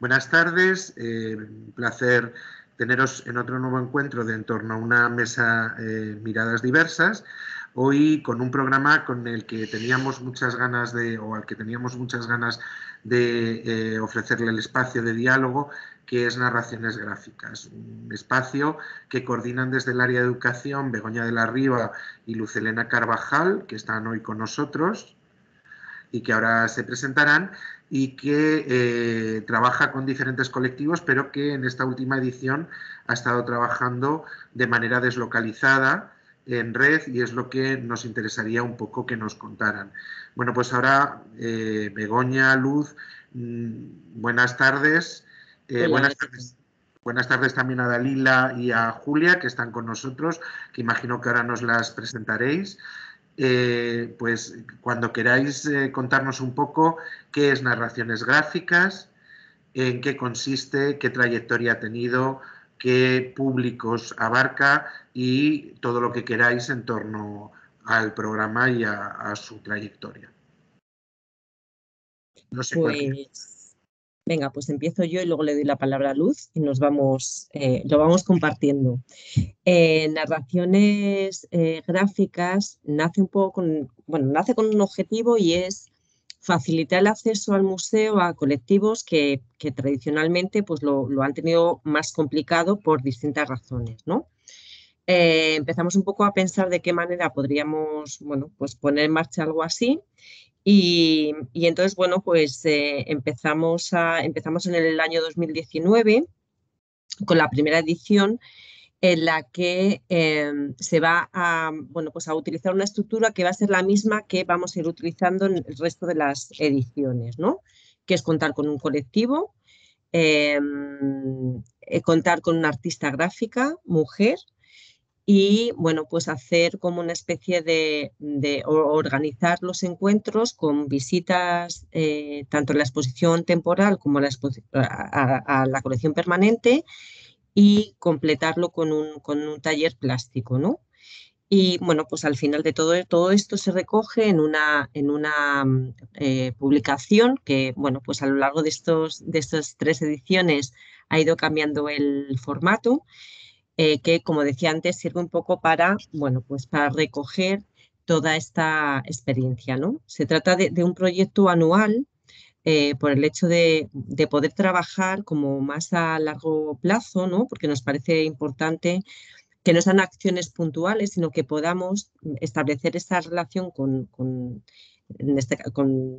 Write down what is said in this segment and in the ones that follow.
Buenas tardes, eh, un placer teneros en otro nuevo encuentro de en torno a una mesa eh, miradas diversas. Hoy con un programa con el que teníamos muchas ganas de, o al que teníamos muchas ganas de eh, ofrecerle el espacio de diálogo, que es Narraciones Gráficas, un espacio que coordinan desde el área de educación Begoña de la Riva y Lucelena Carvajal, que están hoy con nosotros y que ahora se presentarán, y que eh, trabaja con diferentes colectivos, pero que en esta última edición ha estado trabajando de manera deslocalizada en red y es lo que nos interesaría un poco que nos contaran. Bueno, pues ahora eh, Begoña, Luz, mm, buenas tardes. Eh, buenas tardes. Buenas tardes también a Dalila y a Julia, que están con nosotros, que imagino que ahora nos las presentaréis. Eh, pues cuando queráis eh, contarnos un poco qué es narraciones gráficas, en qué consiste, qué trayectoria ha tenido, qué públicos abarca y todo lo que queráis en torno al programa y a, su trayectoria. Pues, Venga, pues empiezo yo y luego le doy la palabra a Luz y nos vamos, eh, lo vamos compartiendo. Eh, narraciones eh, gráficas nace un poco con, bueno, nace con un objetivo y es facilitar el acceso al museo a colectivos que, que tradicionalmente pues lo, lo, han tenido más complicado por distintas razones, ¿no? empezamos un poco a pensar de qué manera podríamos bueno, pues poner en marcha algo así y, entonces, bueno, pues eh, empezamos, empezamos en el año 2019 con la primera edición en la que em, se va a, pues, a utilizar una estructura que va a ser la misma que vamos a ir utilizando en el resto de las ediciones, ¿no? que es contar con un colectivo, em, eh, contar con una artista gráfica, mujer, y bueno, pues hacer como una especie de, organizar los encuentros con visitas eh, tanto a la exposición temporal como a la, colección permanente y completarlo con un, taller plástico, ¿no? Y bueno, pues al final de todo, todo esto se recoge en una, en una mm, eh, publicación que, bueno, pues a lo largo de, estos, de estas tres ediciones ha ido cambiando el formato. Eh, que, como decía antes, sirve un poco para, bueno, pues para recoger toda esta experiencia. ¿no? Se trata de, un proyecto anual eh, por el hecho de, poder trabajar como más a largo plazo, ¿no? porque nos parece importante que no sean acciones puntuales, sino que podamos establecer esa relación con, con, este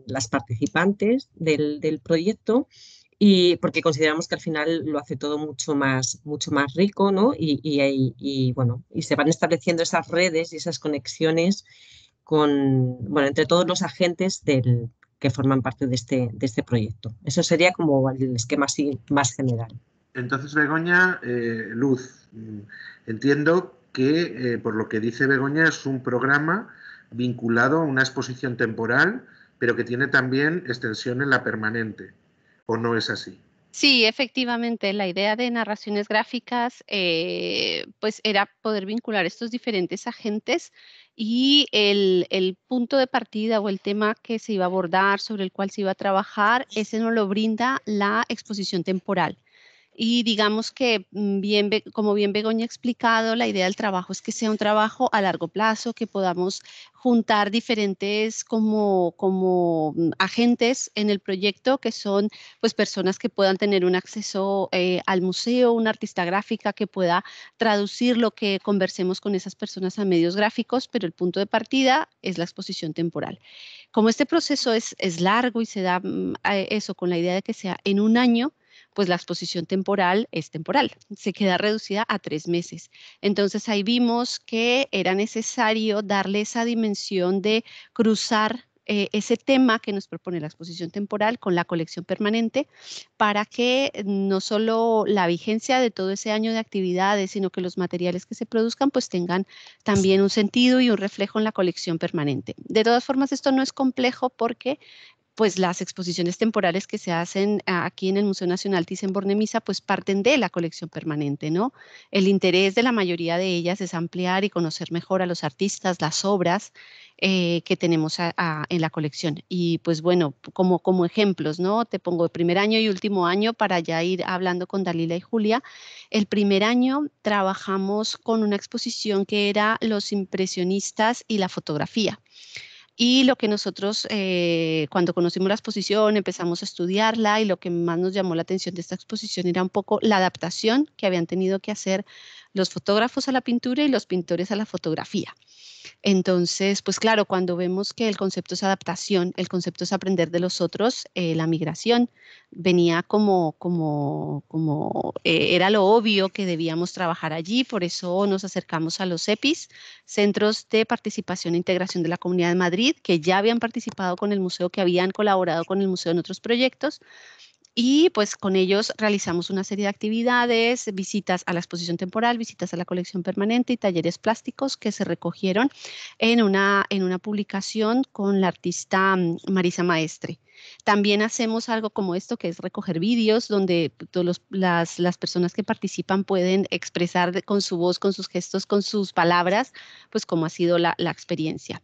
las participantes del, del proyecto y porque consideramos que al final lo hace todo mucho más, mucho más rico, ¿no? Y, y, bueno, y se van estableciendo esas redes y esas conexiones con, bueno, entre todos los agentes del, que forman parte de este, de este proyecto. Eso sería como el esquema así más general. Entonces, Begoña, eh, Luz, mm, entiendo que, eh, por lo que dice Begoña, es un programa vinculado a una exposición temporal, pero que tiene también extensión en la permanente. ¿O no es así? Sí, efectivamente, la idea de narraciones gráficas eh, pues era poder vincular estos diferentes agentes y el, punto de partida o el tema que se iba a abordar, sobre el cual se iba a trabajar, ese no lo brinda la exposición temporal. Y digamos que, mm, bien, como bien Begoña ha explicado, la idea del trabajo es que sea un trabajo a largo plazo, que podamos juntar diferentes como, mm, agentes en el proyecto, que son pues personas que puedan tener un acceso eh, al museo, una artista gráfica que pueda traducir lo que conversemos con esas personas a medios gráficos, pero el punto de partida es la exposición temporal. Como este proceso es, es largo y se da mm, eso con la idea de que sea en un año, pues la exposición temporal es temporal, se queda reducida a tres meses. Entonces ahí vimos que era necesario darle esa dimensión de cruzar eh, ese tema que nos propone la exposición temporal con la colección permanente para que no solo la vigencia de todo ese año de actividades, sino que los materiales que se produzcan pues tengan también un sentido y un reflejo en la colección permanente. De todas formas, esto no es complejo porque pues las exposiciones temporales que se hacen ah, aquí en el Museo Nacional Thyssen-Bornemisza pues parten de la colección permanente, ¿no? El interés de la mayoría de ellas es ampliar y conocer mejor a los artistas, las obras eh, que tenemos en la colección. Y pues bueno, como, como ejemplos, ¿no? Te pongo el primer año y último año para ya ir hablando con Dalila y Julia. El primer año trabajamos con una exposición que era los impresionistas y la fotografía. Y lo que nosotros, eh, cuando conocimos la exposición, empezamos a estudiarla y lo que más nos llamó la atención de esta exposición era un poco la adaptación que habían tenido que hacer los fotógrafos a la pintura y los pintores a la fotografía. Entonces, pues claro, cuando vemos que el concepto es adaptación, el concepto es aprender de los otros, eh, la migración venía como, como, como eh, era lo obvio que debíamos trabajar allí, por eso nos acercamos a los EPIs, Centros de Participación e Integración de la Comunidad de Madrid, que ya habían participado con el museo, que habían colaborado con el museo en otros proyectos, y pues con ellos realizamos una serie de actividades, visitas a la exposición temporal, visitas a la colección permanente y talleres plásticos que se recogieron en una, en una publicación con la artista mm, Marisa Maestre. También hacemos algo como esto, que es recoger vídeos, donde todos las, personas que participan pueden expresar con su voz, con sus gestos, con sus palabras, pues cómo ha sido la, la experiencia.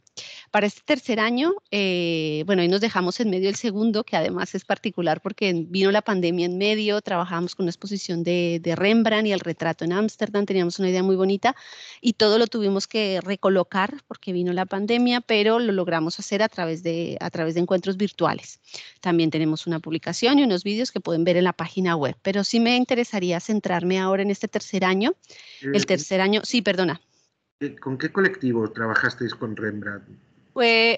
Para este tercer año, eh, bueno, ahí nos dejamos en medio el segundo, que además es particular porque vino la pandemia en medio, trabajábamos con una exposición de, de Rembrandt y el retrato en Ámsterdam, teníamos una idea muy bonita y todo lo tuvimos que recolocar porque vino la pandemia, pero lo logramos hacer a través de, a través de encuentros virtuales. También tenemos una publicación y unos vídeos que pueden ver en la página web, pero sí me interesaría centrarme ahora en este tercer año. El eh, tercer año, sí, perdona. ¿Con qué colectivo trabajasteis con Rembrandt? Pues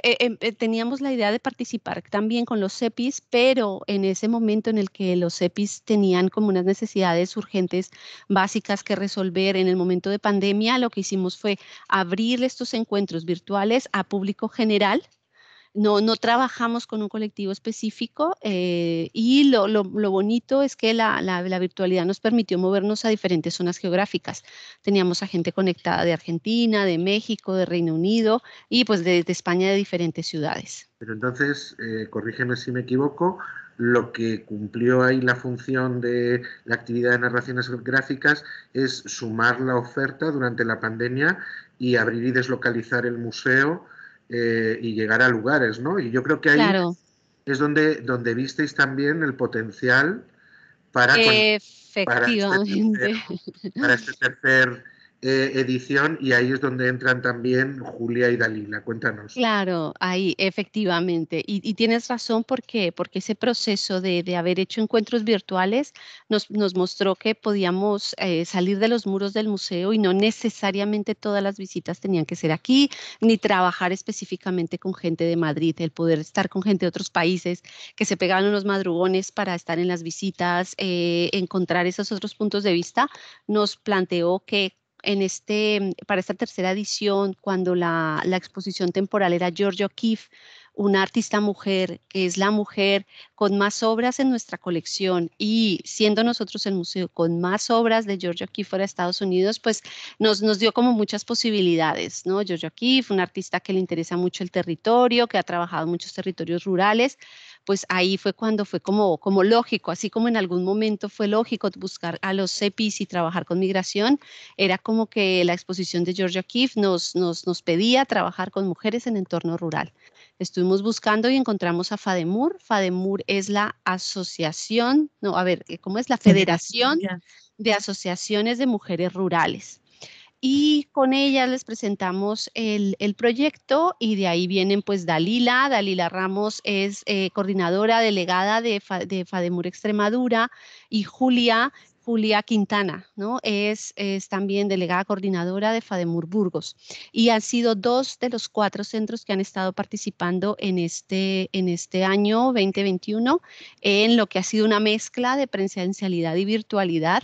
teníamos la idea de participar también con los CEPIs, pero en ese momento en el que los CEPIs tenían como unas necesidades urgentes básicas que resolver en el momento de pandemia, lo que hicimos fue abrir estos encuentros virtuales a público general no, trabajamos con un colectivo específico eh, y lo, bonito es que la, virtualidad nos permitió movernos a diferentes zonas geográficas. Teníamos a gente conectada de Argentina, de México, de Reino Unido y pues de, España de diferentes ciudades. Pero entonces, eh, corrígeme si me equivoco, lo que cumplió ahí la función de la actividad de narraciones gráficas es sumar la oferta durante la pandemia y abrir y deslocalizar el museo eh, y llegar a lugares, ¿no? Y yo creo que ahí es donde, donde visteis también el potencial para, Efectivamente. Para, este para este eh, edición y ahí es donde entran también Julia y Dalila. Cuéntanos. Claro, ahí efectivamente. Y, tienes razón porque porque ese proceso de, de haber hecho encuentros virtuales nos, nos mostró que podíamos eh, salir de los muros del museo y no necesariamente todas las visitas tenían que ser aquí, ni trabajar específicamente con gente de Madrid, el poder estar con gente de otros países que se pegaban unos madrugones para estar en las visitas, eh, encontrar esos otros puntos de vista, nos planteó que en este, mm, para esta tercera edición, cuando la, exposición temporal era Georgia O'Keeffe, una artista mujer, que es la mujer con más obras en nuestra colección y siendo nosotros el museo con más obras de Georgia O'Keeffe fuera de Estados Unidos, pues nos, nos dio como muchas posibilidades, ¿no? Georgia O'Keeffe, una artista que le interesa mucho el territorio, que ha trabajado en muchos territorios rurales, pues ahí fue cuando fue como, como lógico, así como en algún momento fue lógico buscar a los CEPIs y trabajar con migración, era como que la exposición de Georgia Keefe nos, nos, nos pedía trabajar con mujeres en entorno rural. Estuvimos buscando y encontramos a FADEMUR. FADEMUR es la asociación, no, a ver, ¿cómo es? La Federación de Asociaciones de Mujeres Rurales y con ellas les presentamos el, proyecto y de ahí vienen pues Dalila, Dalila Ramos es eh, coordinadora delegada de, FADEMUR Extremadura y Julia, Julia Quintana, ¿no? Es, también delegada coordinadora de FADEMUR Burgos y han sido dos de los cuatro centros que han estado participando en este, en este año 2021 en lo que ha sido una mezcla de presencialidad y virtualidad.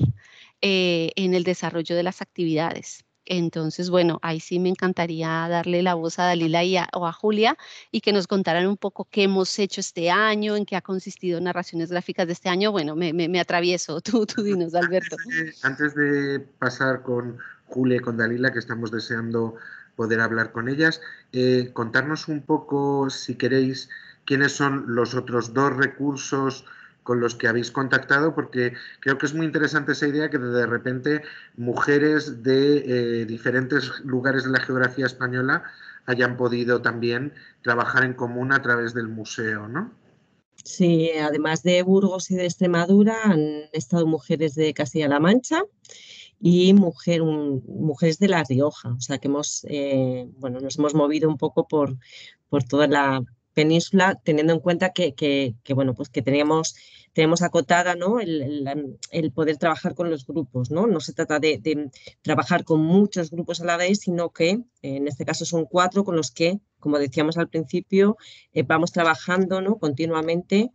Eh, en el desarrollo de las actividades. Entonces, bueno, ahí sí me encantaría darle la voz a Dalila y a, o a Julia y que nos contaran un poco qué hemos hecho este año, en qué ha consistido narraciones gráficas de este año. Bueno, me, atravieso, tú, tú dinos, Alberto. Antes de, pasar con Julia y con Dalila, que estamos deseando poder hablar con ellas, eh, contarnos un poco, si queréis, quiénes son los otros dos recursos con los que habéis contactado, porque creo que es muy interesante esa idea que de repente mujeres de eh, diferentes lugares de la geografía española hayan podido también trabajar en común a través del museo, ¿no? Sí, además de Burgos y de Extremadura han estado mujeres de Castilla-La Mancha y mujeres de La Rioja. O sea que hemos, eh, bueno, nos hemos movido un poco por, por toda la península, teniendo en cuenta que, bueno, pues que teníamos tenemos acotada ¿no? el, poder trabajar con los grupos. No, no se trata de, trabajar con muchos grupos a la vez, sino que en este caso son cuatro con los que, como decíamos al principio, eh, vamos trabajando ¿no? continuamente.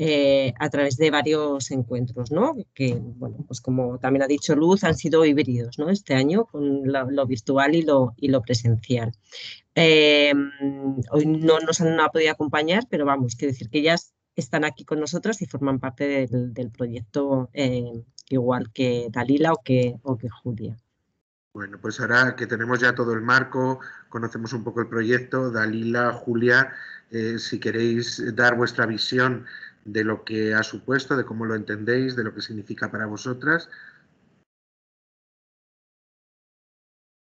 Eh, a través de varios encuentros, ¿no? que, bueno, pues como también ha dicho Luz, han sido híbridos ¿no? este año con lo, virtual y lo, y lo presencial. Eh, hoy no nos han podido acompañar, pero vamos, quiero decir que ya están aquí con nosotros y forman parte del, proyecto eh, igual que Dalila o que, o que Julia. Bueno, pues ahora que tenemos ya todo el marco, conocemos un poco el proyecto, Dalila, Julia, eh, si queréis dar vuestra visión de lo que ha supuesto, de cómo lo entendéis, de lo que significa para vosotras.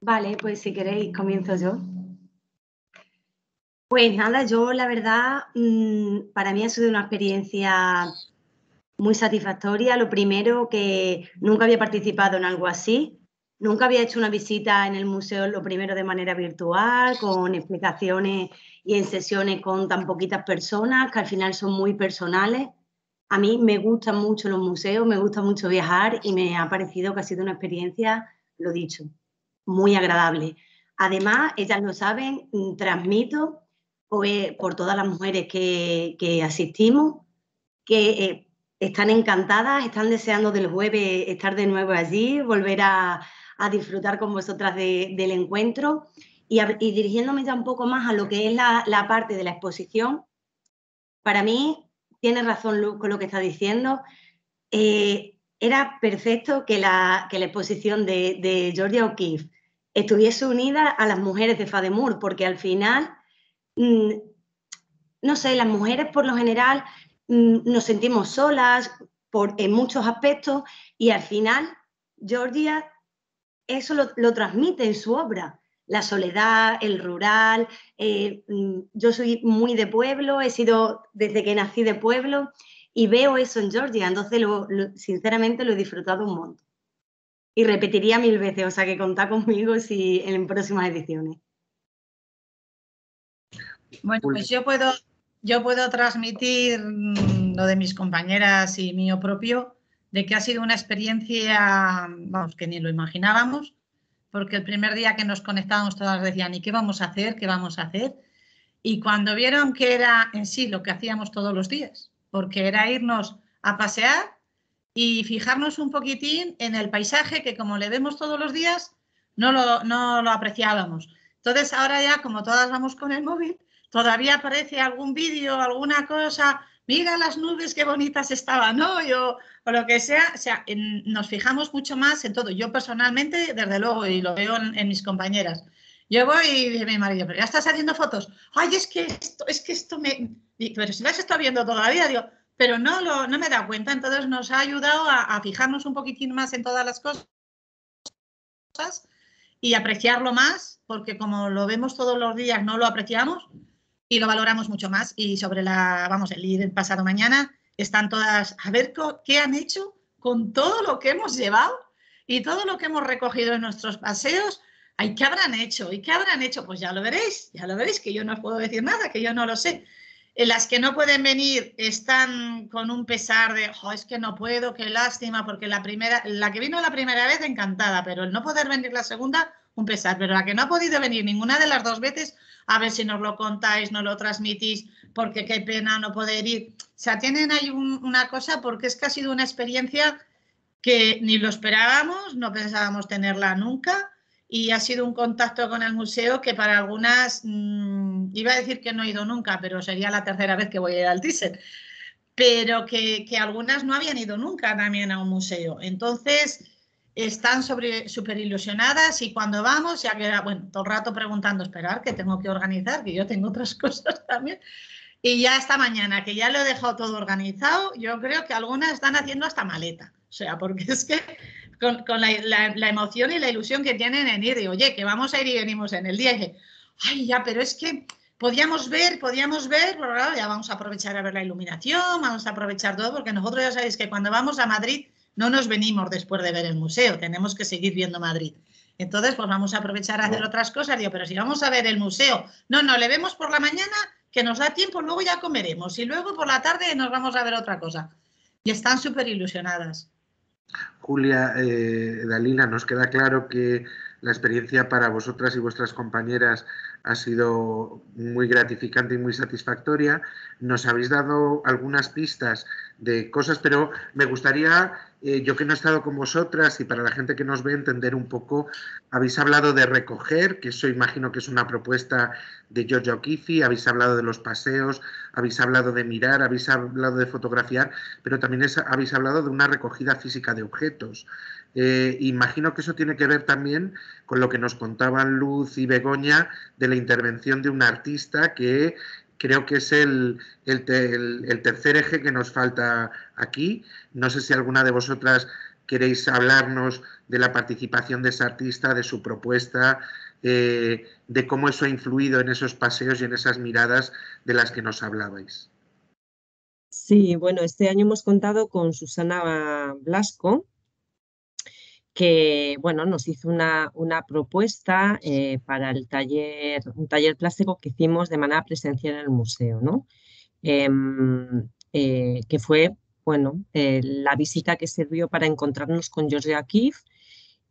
Vale, pues si queréis comienzo yo. Pues nada, yo la verdad, mm, para mí ha sido una experiencia muy satisfactoria. Lo primero que nunca había participado en algo así. Nunca había hecho una visita en el museo, lo primero de manera virtual, con explicaciones y en sesiones con tan poquitas personas, que al final son muy personales. A mí me gustan mucho los museos, me gusta mucho viajar y me ha parecido que ha sido una experiencia, lo dicho, muy agradable. Además, ellas lo saben, mm, transmito pues, por todas las mujeres que, que asistimos, que eh, están encantadas, están deseando del jueves estar de nuevo allí, volver a, disfrutar con vosotras del encuentro. Y, dirigiéndome ya un poco más a lo que es la, parte de la exposición, para mí tiene razón Luz con lo que está diciendo. Eh, era perfecto que la, que la exposición de, de Georgia O'Keeffe estuviese unida a las mujeres de Fademur, porque al final Mm, no sé, las mujeres por lo general mm, nos sentimos solas en muchos aspectos y al final Georgia eso lo, transmite en su obra. La soledad, el rural. Eh, mm, yo soy muy de pueblo, he sido desde que nací de pueblo y veo eso en Georgia. Entonces, sinceramente, lo he disfrutado un montón. Y repetiría mil veces, o sea que contá conmigo si en próximas ediciones. Bueno, pues yo puedo, yo puedo transmitir mm, lo de mis compañeras y mío propio, de que ha sido una experiencia, vamos, que ni lo imaginábamos, porque el primer día que nos conectábamos todas decían, ¿y qué vamos a hacer? ¿Qué vamos a hacer? Y cuando vieron que era en sí lo que hacíamos todos los días, porque era irnos a pasear y fijarnos un poquitín en el paisaje que como le vemos todos los días, no lo, no lo apreciábamos. Entonces ahora ya, como todas vamos con el móvil, todavía aparece algún vídeo, alguna cosa, mira las nubes, qué bonitas estaban hoy o, lo que sea. O sea, nos fijamos mucho más en todo. Yo personalmente, desde luego, y lo veo en, mis compañeras. Yo voy y dije, mi marido, pero ya estás haciendo fotos. Ay, es que esto, es que esto me... Pero si las estoy viendo todavía, digo, pero no, lo, no me da cuenta. Entonces nos ha ayudado a, a fijarnos un poquitín más en todas las cosas y apreciarlo más, porque como lo vemos todos los días, no lo apreciamos y lo valoramos mucho más. Y sobre la, vamos, el pasado mañana, están todas a ver qué han hecho con todo lo que hemos llevado y todo lo que hemos recogido en nuestros paseos. Ay, ¿qué habrán hecho? ¿Y qué habrán hecho? Pues ya lo veréis, ya lo veréis, que yo no os puedo decir nada, que yo no lo sé. Las que no pueden venir están con un pesar de, es que no puedo, qué lástima, porque la primera, la que vino la primera vez encantada, pero el no poder venir la segunda, un pesar, pero la Que no ha podido venir ninguna de las dos veces. A ver si nos lo contáis, no lo transmitís, porque qué pena no poder ir. O sea, tienen ahí una cosa porque es que ha sido una experiencia que ni lo esperábamos, no pensábamos tenerla nunca y ha sido un contacto con el museo que para algunas, mm, iba a decir que no he ido nunca, pero sería la tercera vez que voy a ir al Thyssen, pero que, que algunas no habían ido nunca también a un museo. Entonces, están súper ilusionadas y cuando vamos, ya que bueno, todo el rato preguntando, esperar, que tengo que organizar, que yo tengo otras cosas también. Y ya esta mañana, que ya lo he dejado todo organizado, yo creo que algunas están haciendo hasta maleta. O sea, porque es que con, la, emoción y la ilusión que tienen en ir, y oye, que vamos a ir y venimos en el día, ay, ya, pero es que podíamos ver, podíamos ver, pero ya vamos a aprovechar a ver la iluminación, vamos a aprovechar todo, porque nosotros ya sabéis que cuando vamos a Madrid no nos venimos después de ver el museo, tenemos que seguir viendo Madrid. Entonces, pues vamos a aprovechar a hacer otras cosas. Digo, pero si vamos a ver el museo, no, no, le vemos por la mañana, que nos da tiempo, luego ya comeremos y luego por la tarde nos vamos a ver otra cosa. Y están súper ilusionadas. Julia, eh, Dalina, nos queda claro que la experiencia para vosotras y vuestras compañeras ha sido muy gratificante y muy satisfactoria. Nos habéis dado algunas pistas de cosas, pero me gustaría, eh, yo que no he estado con vosotras y para la gente que nos ve, entender un poco, habéis hablado de recoger, que eso imagino que es una propuesta de Giorgio O'Keeffe, habéis hablado de los paseos, habéis hablado de mirar, habéis hablado de fotografiar, pero también habéis hablado de una recogida física de objetos. Eh, imagino que eso tiene que ver también con lo que nos contaban Luz y Begoña de la intervención de un artista que creo que es el, tercer eje que nos falta aquí. No sé si alguna de vosotras queréis hablarnos de la participación de esa artista, de su propuesta, eh, de cómo eso ha influido en esos paseos y en esas miradas de las que nos hablabais. Sí, bueno, este año hemos contado con Susana Blasco, que bueno, nos hizo una, propuesta eh, para el taller, un taller plástico que hicimos de manera presencial en el museo, em, eh, que fue bueno, eh, la visita que sirvió para encontrarnos con Jorge Akif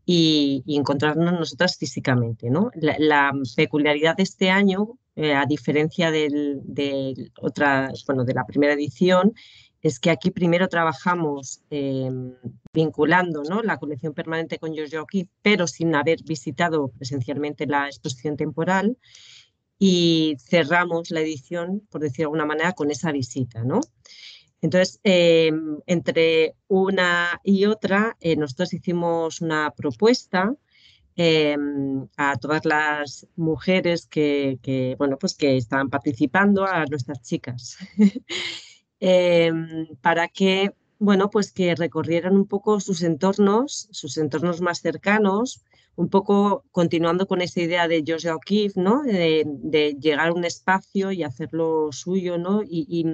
y, encontrarnos nosotras físicamente. La, peculiaridad de este año, a diferencia del, bueno, de la primera edición, es que aquí primero trabajamos em, vinculando la colección permanente con Yo! O'Keeffe, pero sin haber visitado presencialmente la exposición temporal. Y cerramos la edición, por decir de alguna manera, con esa visita. ¿no? Entonces, em, entre una y otra, eh, nosotros hicimos una propuesta em, a todas las mujeres que, bueno, pues que estaban participando, a nuestras chicas, em, para que bueno, pues que recorrieran un poco sus entornos, sus entornos más cercanos, un poco continuando con esa idea de George O'Keefe, ¿no? Eh, de, llegar a un espacio y hacerlo suyo, ¿no? Y,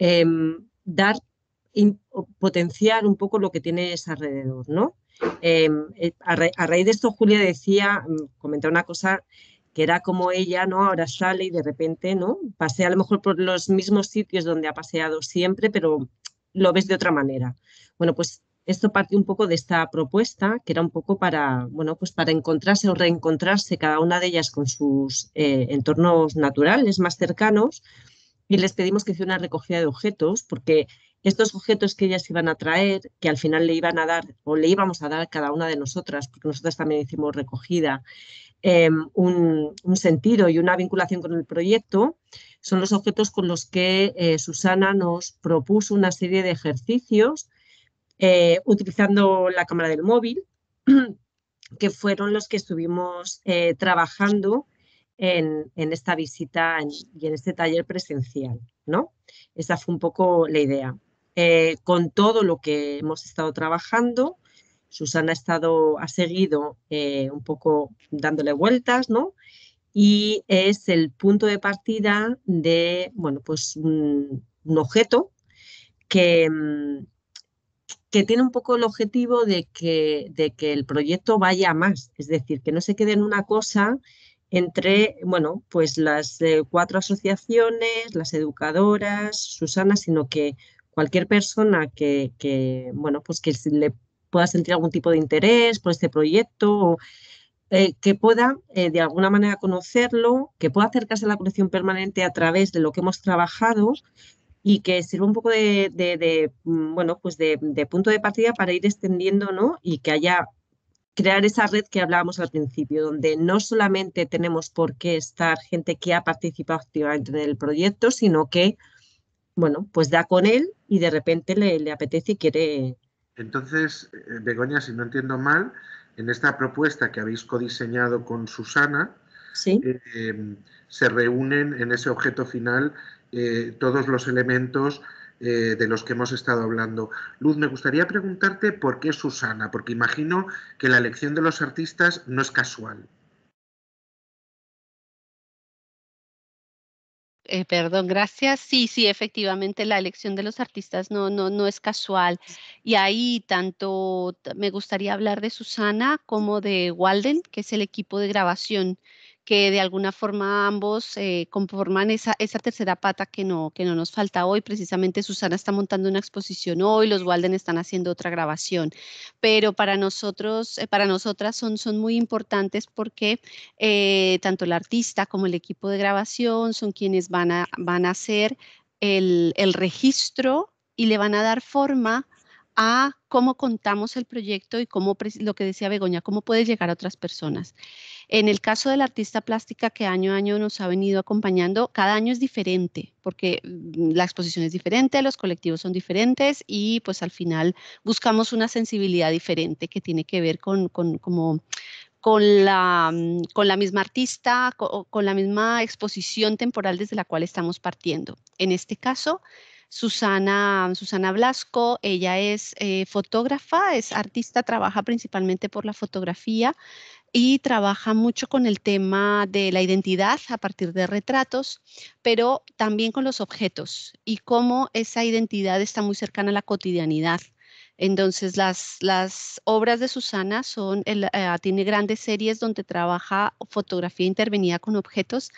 em, dar, potenciar un poco lo que tienes alrededor, ¿no? Em, eh, a, raíz de esto, Julia decía, mm, comentaba una cosa que era como ella, ¿no? Ahora sale y de repente, ¿no? Pasea a lo mejor por los mismos sitios donde ha paseado siempre, pero lo ves de otra manera. Bueno, pues esto parte un poco de esta propuesta, que era un poco para, bueno, pues para encontrarse o reencontrarse cada una de ellas con sus eh, entornos naturales más cercanos y les pedimos que hiciera una recogida de objetos, porque estos objetos que ellas iban a traer, que al final le iban a dar o le íbamos a dar cada una de nosotras, porque nosotras también hicimos recogida, em, un, un sentido y una vinculación con el proyecto, son los objetos con los que eh, Susana nos propuso una serie de ejercicios eh, utilizando la cámara del móvil, que fueron los que estuvimos eh, trabajando en, esta visita y en este taller presencial. ¿no? Esa fue un poco la idea. con todo lo que hemos estado trabajando, Susana ha, estado, ha seguido un poco dándole vueltas, ¿no? y es el punto de partida de bueno, pues un, objeto que, mm, que, tiene un poco el objetivo de que, de que el proyecto vaya más, es decir, que no se quede en una cosa entre bueno, pues las eh, cuatro asociaciones, las educadoras, Susana, sino que cualquier persona que, bueno, pues que le pueda sentir algún tipo de interés por este proyecto eh, que pueda eh, de alguna manera conocerlo, que pueda acercarse a la colección permanente a través de lo que hemos trabajado y que sirva un poco de, mm, bueno, pues de, punto de partida para ir extendiendo, ¿no? Y que haya crear esa red que hablábamos al principio, donde no solamente tenemos por qué estar gente que ha participado activamente en el proyecto, sino que, bueno, pues da con él y de repente le, le apetece y quiere. Entonces, eh, Begoña, si no entiendo mal, en esta propuesta que habéis codiseñado con Susana, em, se reúnen en ese objeto final eh, todos los elementos eh, de los que hemos estado hablando. Luz, me gustaría preguntarte por qué Susana, porque imagino que la elección de los artistas no es casual. Eh, perdón, gracias. Sí, sí, efectivamente la elección de los artistas no, no, no es casual. Y ahí tanto me gustaría hablar de Susana como de Walden, que es el equipo de grabación que de alguna forma ambos eh, conforman esa, tercera pata que no, que no nos falta hoy. Precisamente Susana está montando una exposición hoy, los Walden están haciendo otra grabación, pero para nosotros, eh, para nosotras son, son muy importantes porque eh, tanto el artista como el equipo de grabación son quienes van a, van a hacer el, el registro y le van a dar forma a cómo contamos el proyecto y cómo, lo que decía Begoña, cómo puedes llegar a otras personas. En el caso de la artista plástica que año a año nos ha venido acompañando, cada año es diferente, porque mm, la exposición es diferente, los colectivos son diferentes y pues al final buscamos una sensibilidad diferente que tiene que ver con, como con la, mm, con la misma artista, con la misma exposición temporal desde la cual estamos partiendo. En este caso, Susana, Susana Blasco, ella es eh, fotógrafa, es artista, trabaja principalmente por la fotografía y trabaja mucho con el tema de la identidad a partir de retratos, pero también con los objetos y cómo esa identidad está muy cercana a la cotidianidad. Entonces, las, las, obras de Susana son, eh, tiene grandes series donde trabaja fotografía intervenida con objetos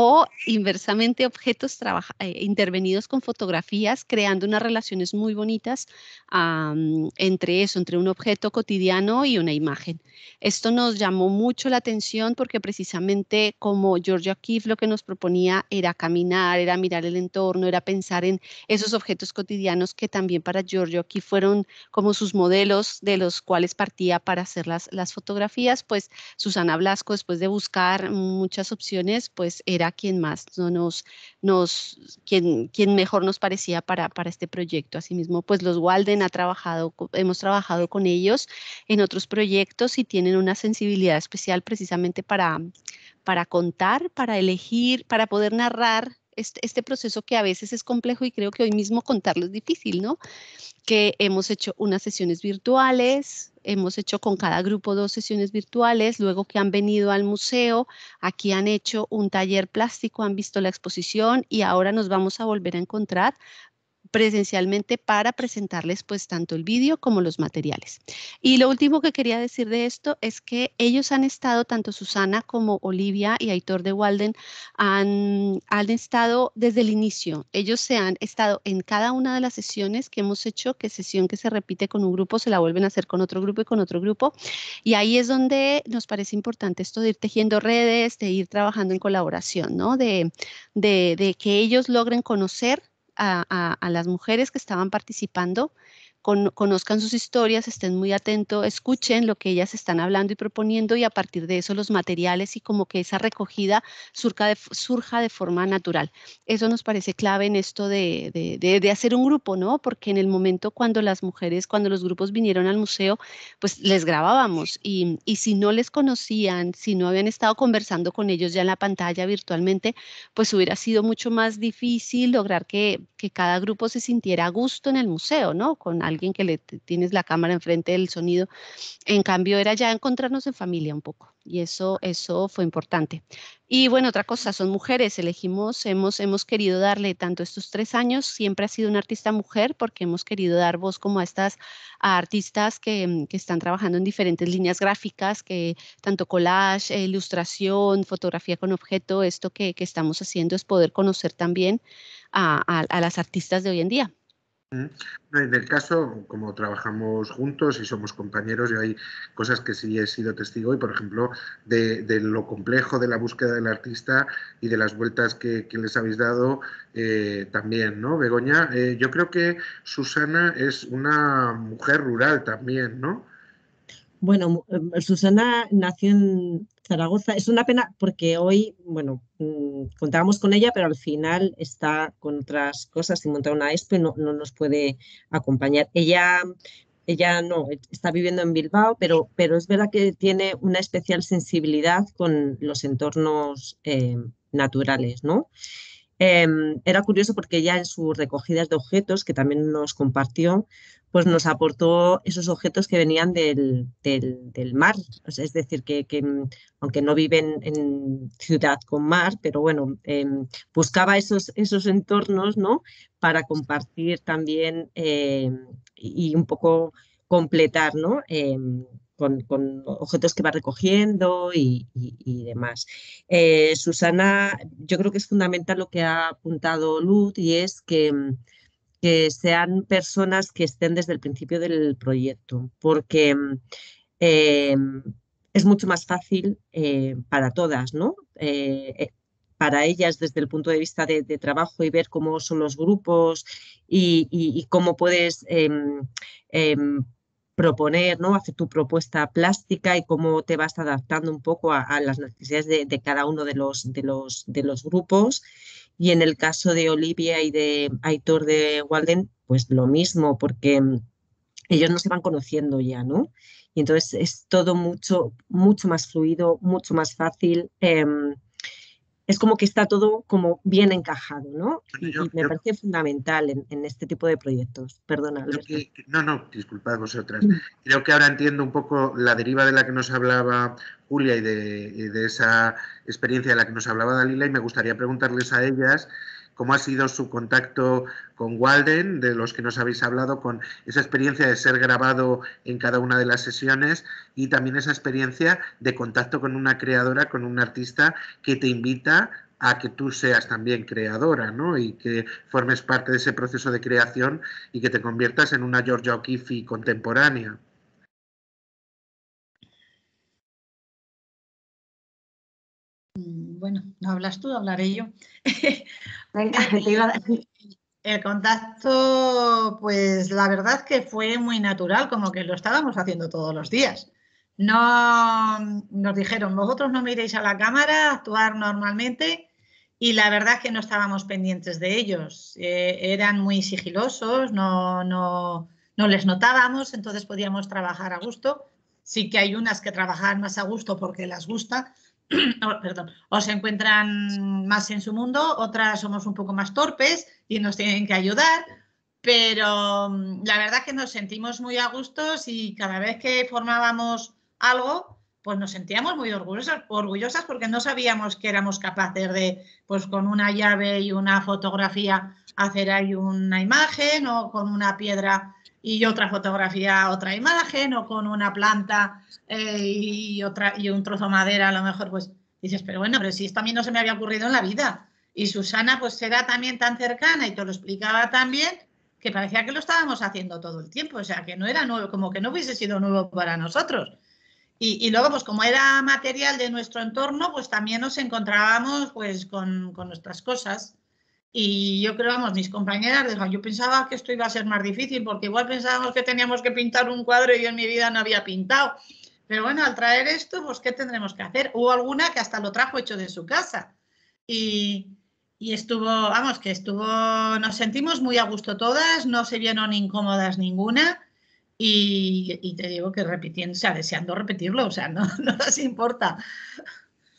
o inversamente objetos eh, intervenidos con fotografías, creando unas relaciones muy bonitas entre eso, entre un objeto cotidiano y una imagen. Esto nos llamó mucho la atención porque precisamente como Giorgio O'Keeffe lo que nos proponía era caminar, era mirar el entorno, era pensar en esos objetos cotidianos que también para Giorgio O'Keeffe fueron como sus modelos de los cuales partía para hacer las, las fotografías, pues Susana Blasco después de buscar muchas opciones, pues era quien más no nos, nos quien, mejor nos parecía para, para este proyecto. Asimismo, pues los Walden ha trabajado, hemos trabajado con ellos en otros proyectos y tienen una sensibilidad especial precisamente para, para contar, para elegir, para poder narrar este, este, proceso que a veces es complejo y creo que hoy mismo contarlo es difícil, ¿no? Que hemos hecho unas sesiones virtuales, hemos hecho con cada grupo dos sesiones virtuales, luego que han venido al museo, aquí han hecho un taller plástico, han visto la exposición y ahora nos vamos a volver a encontrar presencialmente para presentarles pues tanto el vídeo como los materiales. Y lo último que quería decir de esto es que ellos han estado, tanto Susana como Olivia y Aitor de Walden, han, han estado desde el inicio. Ellos se han estado en cada una de las sesiones que hemos hecho, que sesión que se repite con un grupo, se la vuelven a hacer con otro grupo y con otro grupo. Y ahí es donde nos parece importante esto de ir tejiendo redes, de ir trabajando en colaboración, ¿no? de, de que ellos logren conocer a, las mujeres que estaban participando conozcan sus historias, estén muy atentos, escuchen lo que ellas están hablando y proponiendo y a partir de eso los materiales y como que esa recogida surca surja de forma natural. Eso nos parece clave en esto de, hacer un grupo, ¿no? Porque en el momento cuando las mujeres, cuando los grupos vinieron al museo, pues les grabábamos y, si no les conocían, si no habían estado conversando con ellos ya en la pantalla virtualmente, pues hubiera sido mucho más difícil lograr que, que cada grupo se sintiera a gusto en el museo, ¿no? que le tienes la cámara enfrente del sonido. En cambio, era ya encontrarnos en familia un poco y eso, eso fue importante. Y bueno, otra cosa, son mujeres, elegimos, hemos, hemos querido darle tanto estos tres años, siempre ha sido una artista mujer porque hemos querido dar voz como a estas artistas mm, que, están trabajando en diferentes líneas gráficas, que tanto collage, eh, ilustración, fotografía con objeto, esto que, estamos haciendo es poder conocer también a las artistas de hoy en día. En el caso, como trabajamos juntos y somos compañeros, y hay cosas que sí he sido testigo y, por ejemplo, de, lo complejo de la búsqueda del artista y de las vueltas que, les habéis dado eh, también, ¿no? Begoña, eh, yo creo que Susana es una mujer rural también, ¿no? Bueno, eh, Susana nació en, Zaragoza. Es una pena porque hoy, bueno, mm, contábamos con ella, pero al final está con otras cosas y montar una espe no, nos puede acompañar. Ella, ella no, está viviendo en Bilbao, pero, pero es verdad que tiene una especial sensibilidad con los entornos eh, naturales, ¿no? Em, era curioso porque ya en sus recogidas de objetos, que también nos compartió, pues nos aportó esos objetos que venían del, mar. es decir, que, mm, aunque no viven en ciudad con mar, pero bueno, em, buscaba esos, esos entornos ¿no? para compartir también em, y un poco completar ¿no? con, objetos que va recogiendo y, demás. Eh, Susana, yo creo que es fundamental lo que ha apuntado Luz y es que, mm, sean personas que estén desde el principio del proyecto, porque mm, eh, es mucho más fácil eh, para todas, ¿no? para ellas desde el punto de vista de, trabajo y ver cómo son los grupos y, cómo puedes em, em, proponer, ¿no? Hacer tu propuesta plástica y cómo te vas adaptando un poco a, las necesidades de, cada uno de los, de, los, de los grupos. Y en el caso de Olivia y de Aitor de Walden, pues lo mismo, porque mm, ellos no se van conociendo ya, ¿no? Y entonces es todo mucho, mucho más fluido, mucho más fácil. Em, es como que está todo como bien encajado, ¿no? Y, me parece fundamental en, este tipo de proyectos. Perdona. no, no, disculpad vosotras. Creo que ahora entiendo un poco la deriva de la que nos hablaba Julia y de, y de esa experiencia de la que nos hablaba Dalila y me gustaría preguntarles a ellas cómo ha sido su contacto con Walden, de los que nos habéis hablado, con esa experiencia de ser grabado en cada una de las sesiones y también esa experiencia de contacto con una creadora, con un artista que te invita a que tú seas también creadora, ¿no? Y que formes parte de ese proceso de creación y que te conviertas en una Georgia O'Keeffe contemporánea. bueno, no hablas tú, hablaré yo. Venga, El contacto, pues la verdad que fue muy natural, como que lo estábamos haciendo todos los días. No nos dijeron, vosotros no miréis a la cámara, actuar normalmente, y la verdad que no estábamos pendientes de ellos. Eh, eran muy sigilosos, no, no, no les notábamos, entonces podíamos trabajar a gusto. Sí que hay unas que trabajan más a gusto porque las gusta, Oh, perdón, o se encuentran más en su mundo, otras somos un poco más torpes y nos tienen que ayudar, pero mm, la verdad es que nos sentimos muy a gustos y cada vez que formábamos algo, pues nos sentíamos muy orgullosas, orgullosas porque no sabíamos que éramos capaces de, pues con una llave y una fotografía, hacer ahí una imagen o con una piedra y otra fotografía, otra imagen, o con una planta eh, y, otra, y un trozo de madera, a lo mejor, pues dices, pero bueno, pero si esto a mí no se me había ocurrido en la vida. Y Susana, pues era también tan cercana y te lo explicaba tan bien que parecía que lo estábamos haciendo todo el tiempo, o sea, que no era nuevo, como que no hubiese sido nuevo para nosotros. Y, luego, pues como era material de nuestro entorno, pues también nos encontrábamos pues con, con nuestras cosas. Y yo creo, vamos, mis compañeras yo pensaba que esto iba a ser más difícil, porque igual pensábamos que teníamos que pintar un cuadro y yo en mi vida no había pintado. Pero bueno, al traer esto, pues ¿qué tendremos que hacer? Hubo alguna que hasta lo trajo hecho de su casa. Y, estuvo, vamos, que estuvo, nos sentimos muy a gusto todas, no se vieron incómodas ninguna. Y, te digo que repitiendo, o sea, deseando repetirlo, o sea, no, no nos importa.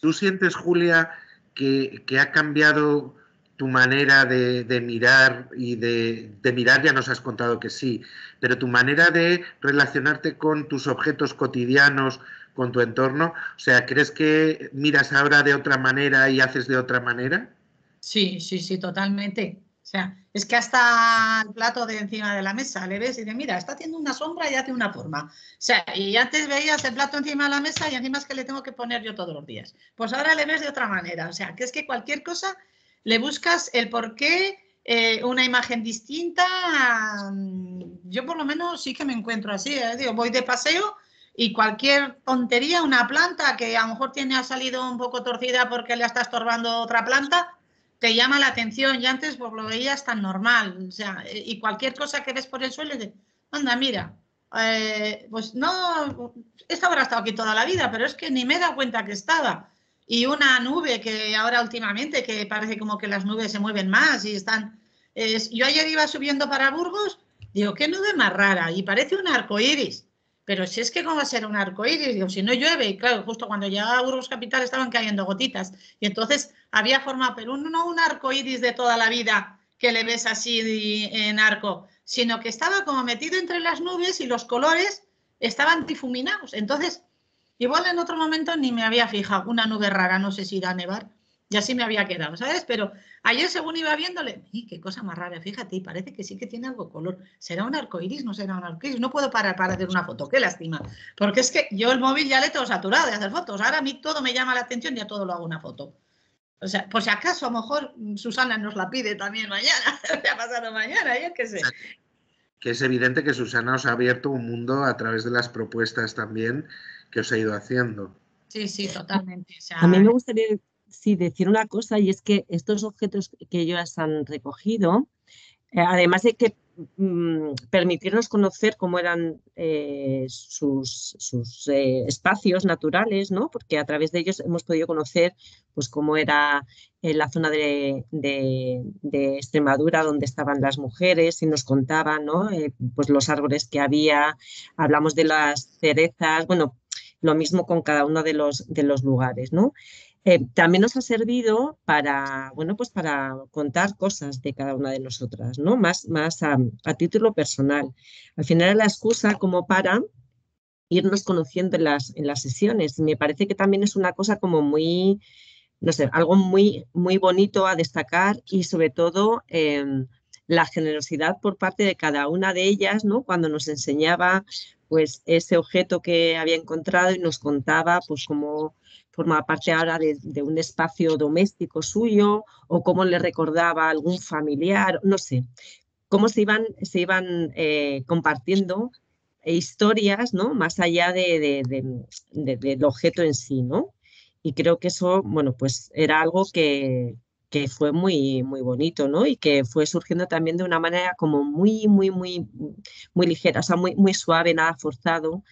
¿Tú sientes, Julia, que, que ha cambiado tu manera de, mirar y de, de, mirar ya nos has contado que sí, pero tu manera de relacionarte con tus objetos cotidianos, con tu entorno, o sea, ¿crees que miras ahora de otra manera y haces de otra manera? Sí, sí, sí, totalmente. O sea, es que hasta el plato de encima de la mesa le ves y dices, mira, está haciendo una sombra y hace una forma. O sea, y antes veías el plato encima de la mesa y encima es que le tengo que poner yo todos los días. Pues ahora le ves de otra manera. O sea, que es que cualquier cosa le buscas el por qué, eh, una imagen distinta. Mm, yo por lo menos sí que me encuentro así, ¿eh? Digo, voy de paseo y cualquier tontería, una planta que a lo mejor tiene, ha salido un poco torcida porque le está estorbando otra planta, te llama la atención y antes por pues, lo veías tan normal. O y cualquier cosa que ves por el suelo, de, anda, mira, eh, pues no, esta habrá estado aquí toda la vida, pero es que ni me he dado cuenta que estaba y una nube que ahora últimamente que parece como que las nubes se mueven más y están... yo ayer iba subiendo para Burgos, digo, qué nube más rara, y parece un arco iris. Pero si es que, ¿cómo va a ser un arco iris? Digo, si no llueve, y claro, justo cuando llegaba a Burgos Capital estaban cayendo gotitas, y entonces había forma pero no un arco iris de toda la vida que le ves así en arco, sino que estaba como metido entre las nubes y los colores estaban difuminados. Entonces, Igual en otro momento ni me había fijado, una nube rara, no sé si irá a nevar, y así me había quedado, ¿sabes? Pero ayer según iba viéndole, ¡y qué cosa más rara! Fíjate, parece que sí que tiene algo color. ¿Será un arcoiris, ¿No será un arcoiris? No puedo parar para hacer una foto, qué lástima. Porque es que yo el móvil ya le tengo saturado de hacer fotos. Ahora a mí todo me llama la atención y a todo lo hago una foto. O sea, por si acaso, a lo mejor mm, Susana nos la pide también mañana, ha pasado mañana, yo qué sé que es evidente que Susana os ha abierto un mundo a través de las propuestas también que os ha ido haciendo. Sí, sí, totalmente. a mí me eh, gustaría sí, decir una cosa y es que estos objetos que ellos han recogido, eh, además de que Mm, permitirnos conocer cómo eran eh, sus, eh, espacios naturales, ¿no? porque a través de ellos hemos podido conocer pues, cómo era eh, la zona de, de, Extremadura donde estaban las mujeres y nos contaban ¿no? pues los árboles que había, hablamos de las cerezas, bueno, lo mismo con cada uno de los, de los lugares. ¿no? Eh, también nos ha servido para, bueno, pues para contar cosas de cada una de nosotras, ¿no? Más, más a, título personal. Al final la excusa como para irnos conociendo en las, en las sesiones. me parece que también es una cosa como muy, no sé, algo muy, muy bonito a destacar y sobre todo em, la generosidad por parte de cada una de ellas, ¿no? Cuando nos enseñaba pues ese objeto que había encontrado y nos contaba pues cómo, formaba parte ahora de, un espacio doméstico suyo o cómo le recordaba algún familiar, no sé, cómo se iban, se iban eh, compartiendo historias, ¿no? Más allá de, del objeto en sí, ¿no? Y creo que eso, bueno, pues era algo que, fue muy, muy bonito, ¿no? Y que fue surgiendo también de una manera como muy, muy, muy, muy ligera, o sea, muy, muy suave, nada forzado.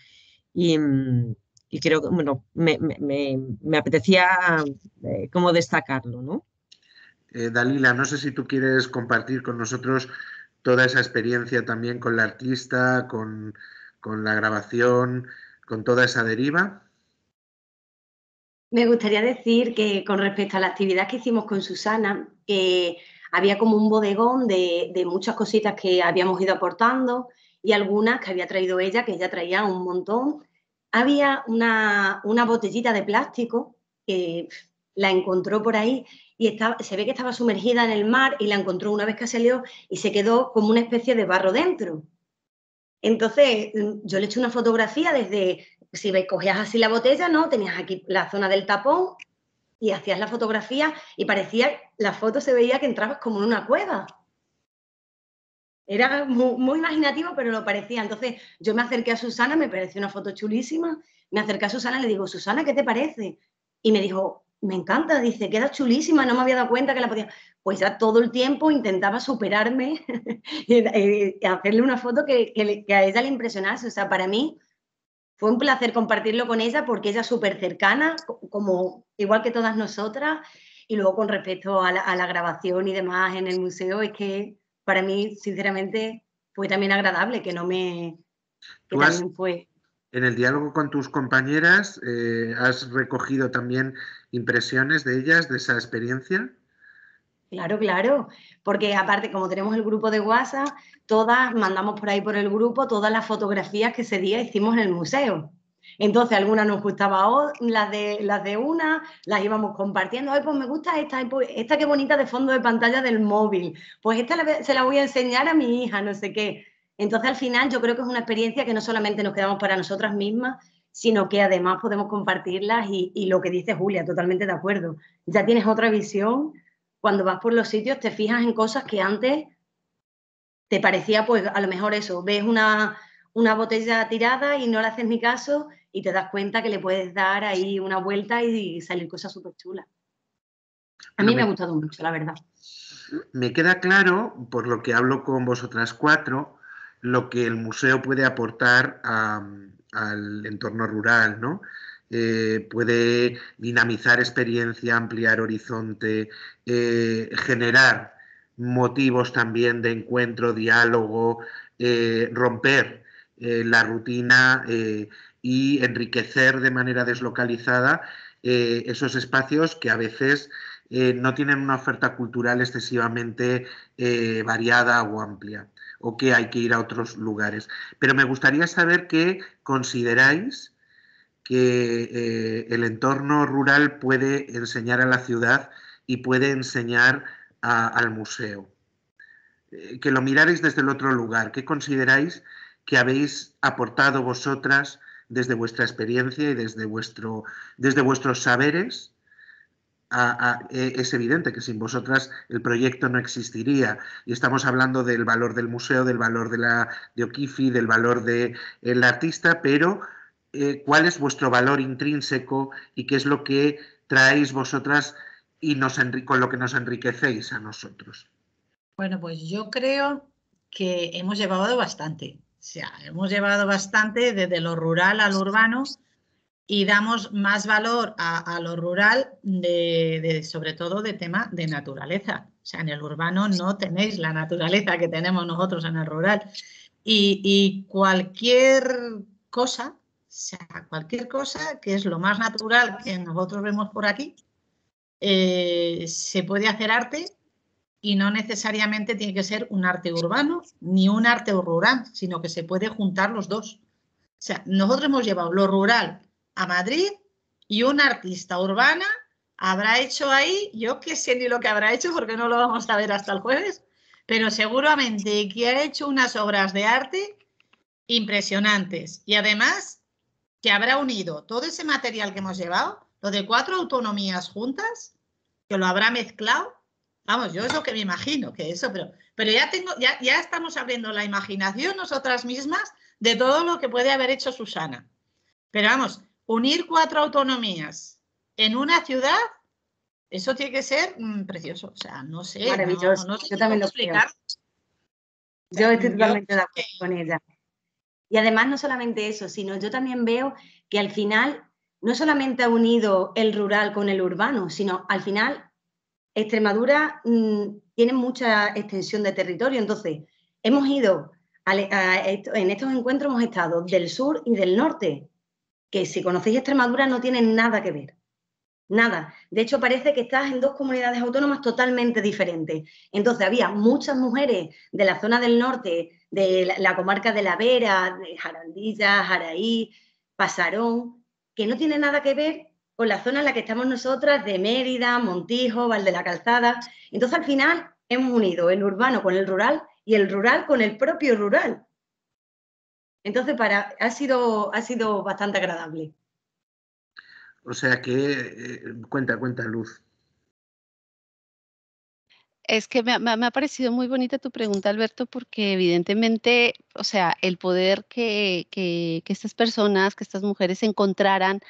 Y, mm, y creo que, bueno, me, apetecía eh, cómo destacarlo, ¿no? Eh, Dalila, no sé si tú quieres compartir con nosotros toda esa experiencia también con la artista, con, la grabación, con toda esa deriva. Me gustaría decir que con respecto a la actividad que hicimos con Susana, que había como un bodegón de, de muchas cositas que habíamos ido aportando y algunas que había traído ella, que ella traía un montón, había una, botellita de plástico que la encontró por ahí y se ve que estaba sumergida en el mar y la encontró una vez que salió y se quedó como una especie de barro dentro. Entonces, mm, yo le he hecho una fotografía desde, si cogías así la botella, ¿no? Tenías aquí la zona del tapón y hacías la fotografía y parecía, la foto se veía que entrabas como en una cueva. Era muy, imaginativo, pero lo parecía. Entonces yo me acerqué a Susana, me pareció una foto chulísima. Me acerqué a Susana y le digo, Susana, ¿qué te parece? Y me dijo, me encanta, dice, queda chulísima, no me había dado cuenta que la podía. Pues ya todo el tiempo intentaba superarme y, hacerle una foto que, que, a ella le impresionase. O sea, para mí fue un placer compartirlo con ella porque ella es súper cercana, como igual que todas nosotras. Y luego con respecto a la, grabación y demás en el museo, es que para mí, sinceramente, fue también agradable que no me... fue... En el diálogo con tus compañeras, eh, ¿has recogido también impresiones de ellas, de esa experiencia? Claro, claro, porque aparte como tenemos el grupo de WhatsApp, todas mandamos por ahí por el grupo todas las fotografías que ese día hicimos en el museo. Entonces, algunas nos gustaban las de, las de una, las íbamos compartiendo. Ay, pues me gusta esta, pues esta qué bonita de fondo de pantalla del móvil. Pues esta se la voy a enseñar a mi hija, no sé qué. Entonces, al final, yo creo que es una experiencia que no solamente nos quedamos para nosotras mismas, sino que además podemos compartirlas y, lo que dice Julia, totalmente de acuerdo. Ya tienes otra visión. Cuando vas por los sitios, te fijas en cosas que antes te parecía, pues a lo mejor eso, ves una, una botella tirada y no le haces ni caso y te das cuenta que le puedes dar ahí una vuelta y salir cosas súper chulas. A mí me, ha gustado mucho, la verdad. Me queda claro, por lo que hablo con vosotras cuatro, lo que el museo puede aportar al entorno rural, ¿no? Eh, puede dinamizar experiencia, ampliar horizonte, eh, generar motivos también de encuentro, diálogo, eh, romper la rutina y enriquecer de manera deslocalizada eh, esos espacios que a veces eh, no tienen una oferta cultural excesivamente eh, variada o amplia o que hay que ir a otros lugares. Pero me gustaría saber qué consideráis que el entorno rural puede enseñar a la ciudad y puede enseñar al museo. que lo miráis desde el otro lugar. ¿Qué consideráis que habéis aportado vosotras desde vuestra experiencia y desde, vuestro, desde vuestros saberes, e, es evidente que sin vosotras el proyecto no existiría. Y estamos hablando del valor del museo, del valor de, la, de Okifi, del valor del el artista, pero eh, ¿cuál es vuestro valor intrínseco y qué es lo que traéis vosotras y nos con lo que nos enriquecéis a nosotros? Bueno, pues yo creo que hemos llevado bastante. O sea, hemos llevado bastante desde lo rural al urbano y damos más valor a, lo rural, de, sobre todo de tema de naturaleza. O sea, en el urbano no tenéis la naturaleza que tenemos nosotros en el rural. Y, cualquier cosa, o sea, cualquier cosa que es lo más natural que nosotros vemos por aquí, eh, se puede hacer arte y no necesariamente tiene que ser un arte urbano ni un arte rural, sino que se puede juntar los dos. O sea, nosotros hemos llevado lo rural a Madrid y un artista urbana habrá hecho ahí, yo qué sé ni lo que habrá hecho porque no lo vamos a ver hasta el jueves, pero seguramente que ha hecho unas obras de arte impresionantes y además que habrá unido todo ese material que hemos llevado, lo de cuatro autonomías juntas, que lo habrá mezclado Vamos, yo es lo que me imagino, que eso, pero, pero ya tengo, ya, ya estamos abriendo la imaginación nosotras mismas de todo lo que puede haber hecho Susana. Pero vamos, unir cuatro autonomías en una ciudad, eso tiene que ser mm, precioso. O sea, no sé. Maravilloso. yo también lo explicar. Yo estoy totalmente de acuerdo con ella. Y además no solamente eso, sino yo también veo que al final no solamente ha unido el rural con el urbano, sino al final Extremadura mm, tiene mucha extensión de territorio, entonces hemos ido en estos encuentros hemos estado del sur y del norte, que si conocéis Extremadura no tienen nada que ver. Nada. De hecho, parece que estás en dos comunidades autónomas totalmente diferentes. Entonces, había muchas mujeres de la zona del norte, de la, comarca de La Vera, de Jarandilla, Jaraí, Pasarón, que no tienen nada que ver con la zona en la que estamos nosotras de Mérida, Montijo, Val de la Calzada. Entonces al final hemos unido el urbano con el rural y el rural con el propio rural. Entonces para, ha, sido, ha sido bastante agradable. O sea que eh, cuenta, cuenta, Luz. Es que me, me, ha parecido muy bonita tu pregunta, Alberto, porque evidentemente, o sea, el poder que, que, que estas personas, que estas mujeres encontraran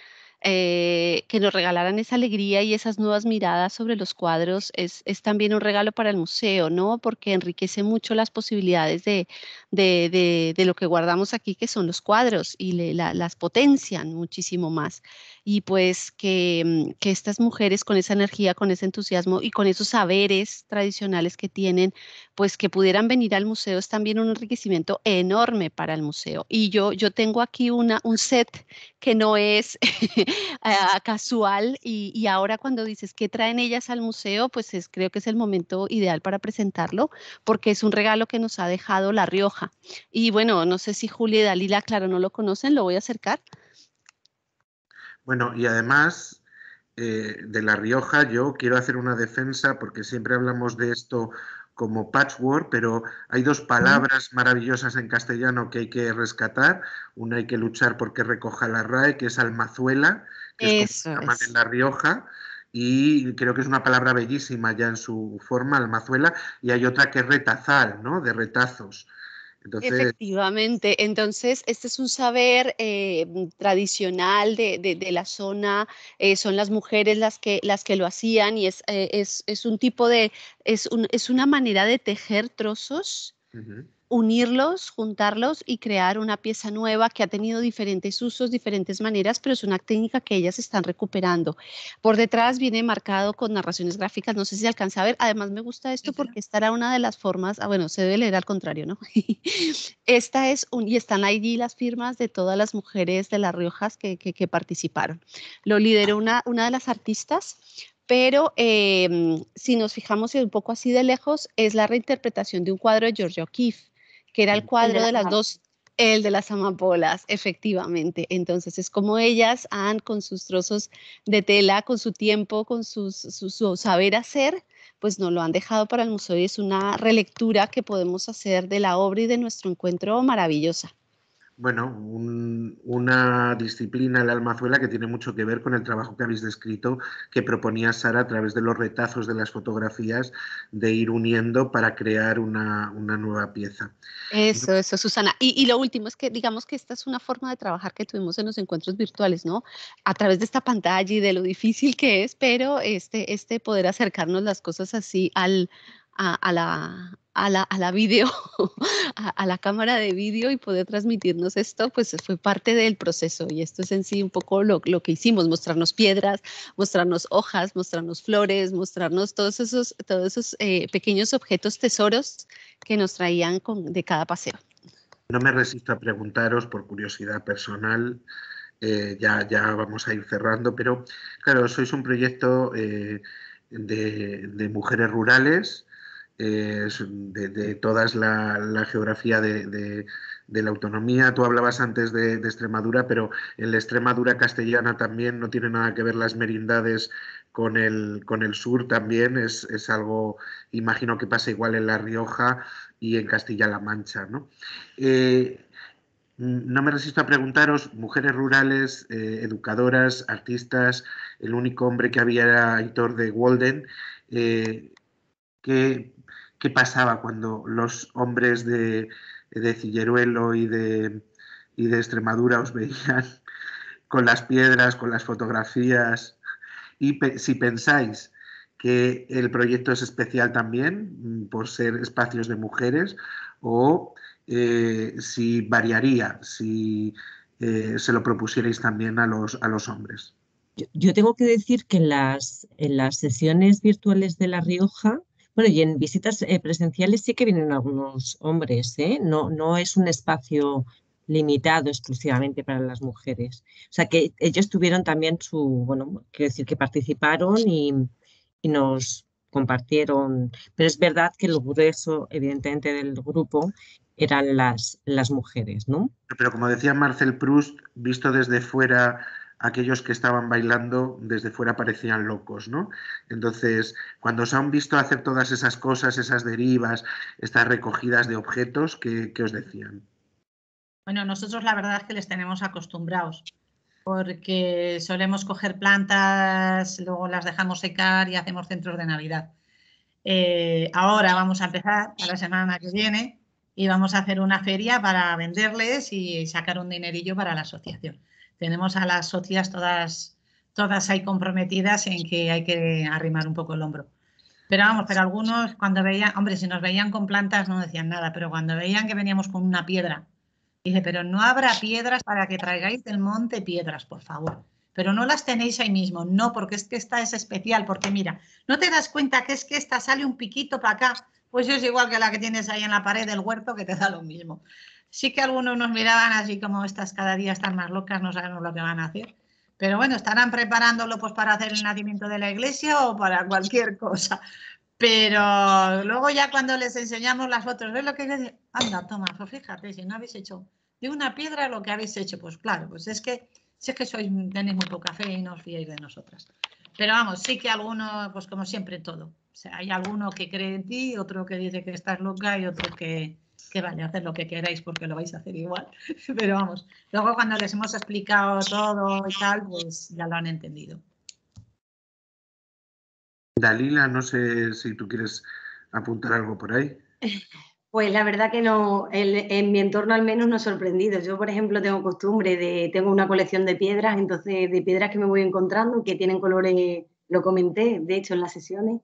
eh, que nos regalaran esa alegría y esas nuevas miradas sobre los cuadros es, es, también un regalo para el museo, ¿no? Porque enriquece mucho las posibilidades de, de, de, lo que guardamos aquí, que son los cuadros, y las potencian muchísimo más. Y pues que, mm, que estas mujeres con esa energía, con ese entusiasmo y con esos saberes tradicionales que tienen, pues que pudieran venir al museo es también un enriquecimiento enorme para el museo. Y yo, yo tengo aquí una, un set que no es casual y, ahora cuando dices que traen ellas al museo, pues es, creo que es el momento ideal para presentarlo porque es un regalo que nos ha dejado La Rioja. Y bueno, no sé si Julia y Dalila, claro, no lo conocen, lo voy a acercar. Bueno, y además eh, de La Rioja, yo quiero hacer una defensa porque siempre hablamos de esto como patchwork, pero hay dos palabras maravillosas en castellano que hay que rescatar. Una hay que luchar porque recoja la RAE, que es almazuela, que es como en La Rioja, y creo que es una palabra bellísima ya en su forma, almazuela, y hay otra que es retazal, ¿no? De retazos. Efectivamente, entonces este es un saber eh, tradicional de, la zona, eh, son las mujeres las que, las que lo hacían y es, eh, es, es un tipo de, es, un, es, una manera de tejer trozos unirlos, juntarlos y crear una pieza nueva que ha tenido diferentes usos, diferentes maneras, pero es una técnica que ellas están recuperando. Por detrás viene marcado con narraciones gráficas, no sé si alcanza a ver, además me gusta esto porque esta era una de las formas, ah, bueno, se debe leer al contrario, ¿no? Esta es, un, y están allí las firmas de todas las mujeres de Las Riojas que, participaron. Lo lideró una, una de las artistas, pero em, si nos fijamos un poco así de lejos, es la reinterpretación de un cuadro de Giorgio O'Keeffe que era el cuadro de, las dos, el de las amapolas, efectivamente. Entonces es como ellas han con sus trozos de tela, con su tiempo, con sus, su, su saber hacer, pues nos lo han dejado para el museo y es una relectura que podemos hacer de la obra y de nuestro encuentro maravillosa bueno, una disciplina, la almazuela, que tiene mucho que ver con el trabajo que habéis descrito, que proponía Sara a través de los retazos de las fotografías, de ir uniendo para crear una, nueva pieza. Eso, eso, Susana. Y, y, lo último es que, digamos que esta es una forma de trabajar que tuvimos en los encuentros virtuales, ¿no? A través de esta pantalla y de lo difícil que es, pero este, este poder acercarnos las cosas así al, a la a la, a a, la cámara de vídeo y poder transmitirnos esto, pues fue parte del proceso. Y esto es en sí un poco lo, que hicimos, mostrarnos piedras, mostrarnos hojas, mostrarnos flores, mostrarnos todos esos, todos esos eh, pequeños objetos tesoros que nos traían con, de cada paseo. No me resisto a preguntaros por curiosidad personal. Eh, ya, ya vamos a ir cerrando, pero claro, sois un proyecto eh, de, mujeres rurales de, toda la, geografía de, la autonomía. Tú hablabas antes de, Extremadura, pero en la Extremadura castellana también no tiene nada que ver las merindades con el, con el sur también, es, algo, imagino que pasa igual en La Rioja y en Castilla-La Mancha. ¿no? Eh, me resisto a preguntaros, mujeres rurales, eh, educadoras, artistas, el único hombre que había era Hitor de Walden, eh, que qué pasaba cuando los hombres de, de Cilleruelo y de, de Extremadura os veían con las piedras, con las fotografías. Y si pensáis que el proyecto es especial también mm, por ser espacios de mujeres o eh, si variaría, si eh, se lo propusierais también a los, a los hombres. Yo, tengo que decir que las, en las sesiones virtuales de La Rioja bueno, y en visitas eh, presenciales sí que vienen algunos hombres, ¿eh? no, no es un espacio limitado exclusivamente para las mujeres. O sea que ellos tuvieron también su, bueno, quiero decir que participaron y, nos compartieron, pero es verdad que el grueso, evidentemente, del grupo eran las, las mujeres, ¿no? Pero como decía Marcel Proust, visto desde fuera, aquellos que estaban bailando desde fuera parecían locos, ¿no? Entonces, cuando os han visto hacer todas esas cosas, esas derivas, estas recogidas de objetos, ¿qué, os decían? Bueno, nosotros la verdad es que les tenemos acostumbrados porque solemos coger plantas, luego las dejamos secar y hacemos centros de Navidad. Eh, ahora vamos a empezar, a la semana que viene, y vamos a hacer una feria para venderles y sacar un dinerillo para la asociación tenemos a las socias todas, todas ahí comprometidas en que hay que arrimar un poco el hombro. Pero vamos, pero algunos cuando veían, hombre, si nos veían con plantas no decían nada, pero cuando veían que veníamos con una piedra, dije, pero no habrá piedras para que traigáis del monte piedras, por favor. Pero no las tenéis ahí mismo, no, porque es que esta es especial, porque mira, no te das cuenta que es que esta sale un piquito para acá, pues es igual que la que tienes ahí en la pared del huerto que te da lo mismo sí que algunos nos miraban así como estas cada día están más locas, no sabemos lo que van a hacer. Pero bueno, estarán preparándolo pues para hacer el nacimiento de la iglesia o para cualquier cosa. Pero luego ya cuando les enseñamos las fotos, ¿ves lo que Anda, toma, pues fíjate, si no habéis hecho de una piedra lo que habéis hecho, pues claro, pues es que que sois, tenéis muy poca fe y no os fiéis de nosotras. Pero vamos, sí que algunos, pues como siempre todo. O sea, hay alguno que cree en ti, otro que dice que estás loca y otro que, que vale, hacer lo que queráis porque lo vais a hacer igual, pero vamos, luego cuando les hemos explicado todo y tal, pues ya lo han entendido. Dalila, no sé si tú quieres apuntar algo por ahí. Pues la verdad que no, en mi entorno al menos no he sorprendido. Yo, por ejemplo, tengo costumbre de, tengo una colección de piedras, entonces de piedras que me voy encontrando, que tienen colores, lo comenté, de hecho, en las sesiones,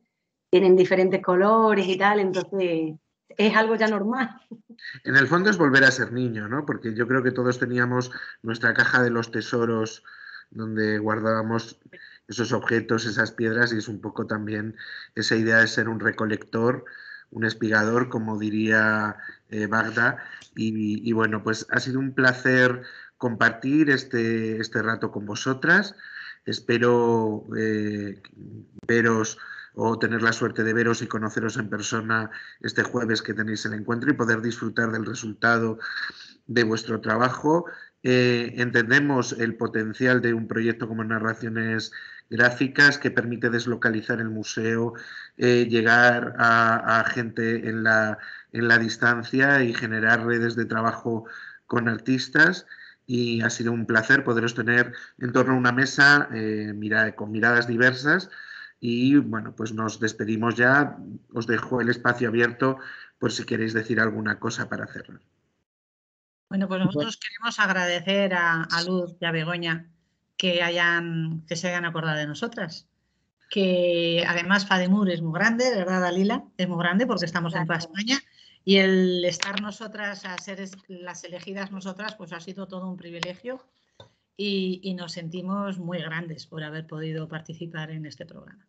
tienen diferentes colores y tal, entonces es algo ya normal. En el fondo es volver a ser niño, ¿no? Porque yo creo que todos teníamos nuestra caja de los tesoros donde guardábamos esos objetos, esas piedras, y es un poco también esa idea de ser un recolector, un espigador, como diría eh, Bagda. Y, bueno, pues ha sido un placer compartir este, este rato con vosotras. Espero eh, veros o tener la suerte de veros y conoceros en persona este jueves que tenéis el encuentro y poder disfrutar del resultado de vuestro trabajo. Eh, entendemos el potencial de un proyecto como Narraciones Gráficas que permite deslocalizar el museo, eh, llegar a, gente en la, distancia y generar redes de trabajo con artistas y ha sido un placer poderos tener en torno a una mesa eh, mira, con miradas diversas y bueno, pues nos despedimos ya. Os dejo el espacio abierto por si queréis decir alguna cosa para cerrar. Bueno, pues nosotros queremos agradecer a, Luz y a Begoña que, hayan, que se hayan acordado de nosotras. Que además FADEMUR es muy grande, ¿verdad, Dalila? Es muy grande porque estamos en toda España. Y el estar nosotras, a ser las elegidas nosotras, pues ha sido todo un privilegio y, nos sentimos muy grandes por haber podido participar en este programa.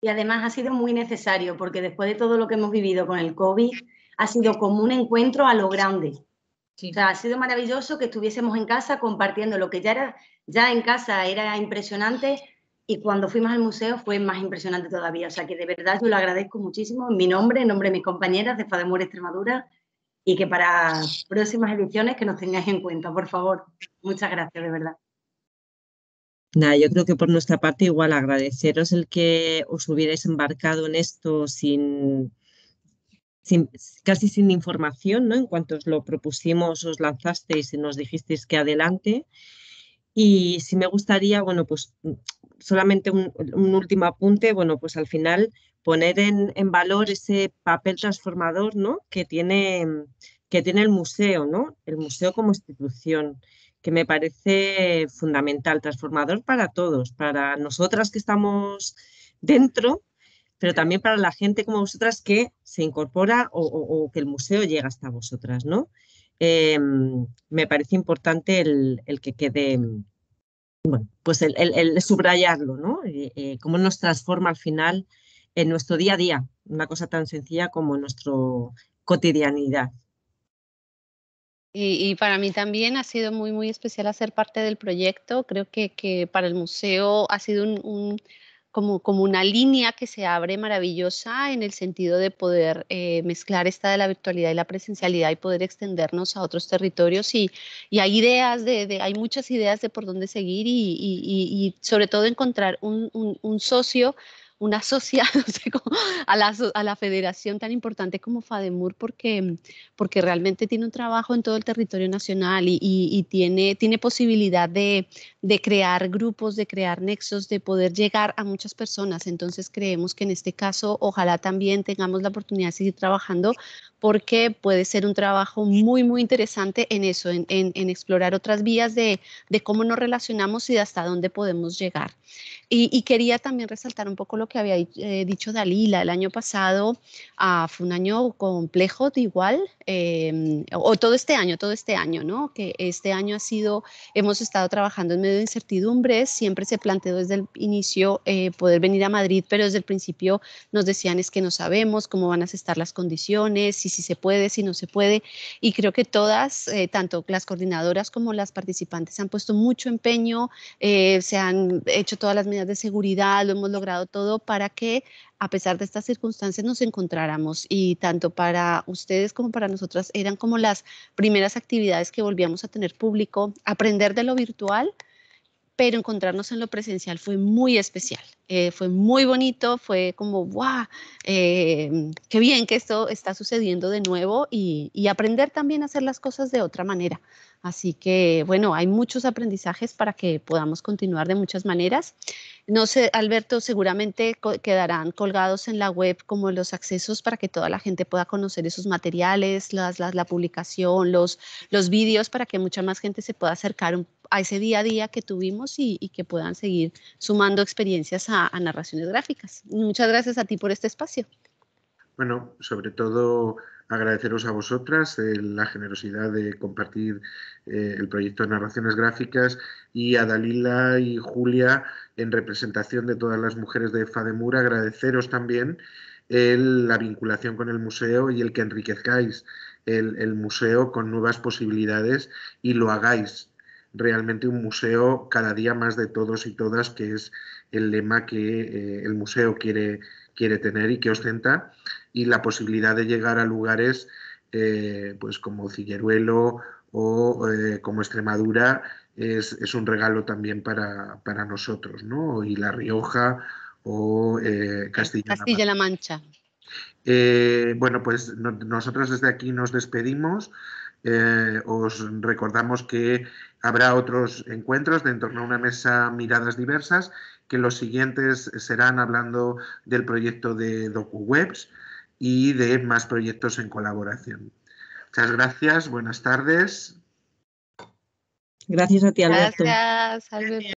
Y además ha sido muy necesario porque después de todo lo que hemos vivido con el COVID, ha sido como un encuentro a lo grande. O sea, ha sido maravilloso que estuviésemos en casa compartiendo lo que ya era, ya en casa era impresionante y cuando fuimos al museo fue más impresionante todavía. O sea, que de verdad yo lo agradezco muchísimo en mi nombre, en nombre de mis compañeras de Fademur Extremadura y que para próximas ediciones que nos tengáis en cuenta, por favor. Muchas gracias, de verdad. Nada, yo creo que por nuestra parte igual agradeceros el que os hubierais embarcado en esto sin, sin, casi sin información, ¿no? En cuanto os lo propusimos, os lanzasteis y nos dijisteis que adelante. Y si me gustaría, bueno, pues solamente un, último apunte, bueno, pues al final poner en, valor ese papel transformador, ¿no? Que tiene, que tiene el museo, ¿no? El museo como institución que me parece fundamental, transformador para todos, para nosotras que estamos dentro, pero también para la gente como vosotras que se incorpora o, que el museo llega hasta vosotras, ¿no? Eh, me parece importante el, que quede, bueno, pues el, subrayarlo, ¿no? Eh, eh, cómo nos transforma al final en nuestro día a día, una cosa tan sencilla como nuestra cotidianidad. Y, para mí también ha sido muy, muy especial hacer parte del proyecto. Creo que, para el museo ha sido un, como, como una línea que se abre maravillosa en el sentido de poder eh, mezclar esta de la virtualidad y la presencialidad y poder extendernos a otros territorios. Y, hay ideas, de, hay muchas ideas de por dónde seguir y, sobre todo encontrar un socio una sociedad, a, la, a la federación tan importante como FADEMUR, porque, porque realmente tiene un trabajo en todo el territorio nacional y, tiene, tiene posibilidad de, de, crear grupos, de crear nexos, de poder llegar a muchas personas. Entonces creemos que en este caso ojalá también tengamos la oportunidad de seguir trabajando porque puede ser un trabajo muy, muy interesante en eso, en, en, explorar otras vías de, de, cómo nos relacionamos y de hasta dónde podemos llegar. Y, quería también resaltar un poco lo que había eh, dicho Dalila. El año pasado ah, fue un año complejo de igual, em, o todo este año, todo este año, ¿no? Que este año ha sido, hemos estado trabajando en medio de incertidumbres, siempre se planteó desde el inicio eh, poder venir a Madrid, pero desde el principio nos decían es que no sabemos cómo van a estar las condiciones, si se puede, si no se puede. Y creo que todas, eh, tanto las coordinadoras como las participantes, se han puesto mucho empeño, eh, se han hecho todas las medidas de seguridad, lo hemos logrado todo para que a pesar de estas circunstancias nos encontráramos y tanto para ustedes como para nosotras eran como las primeras actividades que volvíamos a tener público, aprender de lo virtual pero encontrarnos en lo presencial fue muy especial, eh, fue muy bonito, fue como, wow, eh, qué bien que esto está sucediendo de nuevo y, y, aprender también a hacer las cosas de otra manera. Así que, bueno, hay muchos aprendizajes para que podamos continuar de muchas maneras. No sé, Alberto, seguramente quedarán colgados en la web como los accesos para que toda la gente pueda conocer esos materiales, las, la publicación, los, los vídeos, para que mucha más gente se pueda acercar un a ese día a día que tuvimos y, que puedan seguir sumando experiencias a, narraciones gráficas. muchas gracias a ti por este espacio. Bueno, sobre todo agradeceros a vosotras eh, la generosidad de compartir eh, el proyecto de narraciones gráficas y a Dalila y Julia en representación de todas las mujeres de FADEMUR agradeceros también la vinculación con el museo y el que enriquezcáis el museo con nuevas posibilidades y lo hagáis realmente un museo cada día más de todos y todas, que es el lema que eh, el museo quiere, quiere tener y que ostenta, y la posibilidad de llegar a lugares eh, pues como Cilleruelo o eh, como Extremadura es, un regalo también para, nosotros, ¿no? Y La Rioja o Castilla-La Mancha. bueno, pues nosotros desde aquí nos despedimos. os recordamos que Habrá otros encuentros de en torno a una mesa miradas diversas, que los siguientes serán hablando del proyecto de DocuWebs y de más proyectos en colaboración. Muchas gracias, buenas tardes. Gracias a ti, Alberto. Gracias,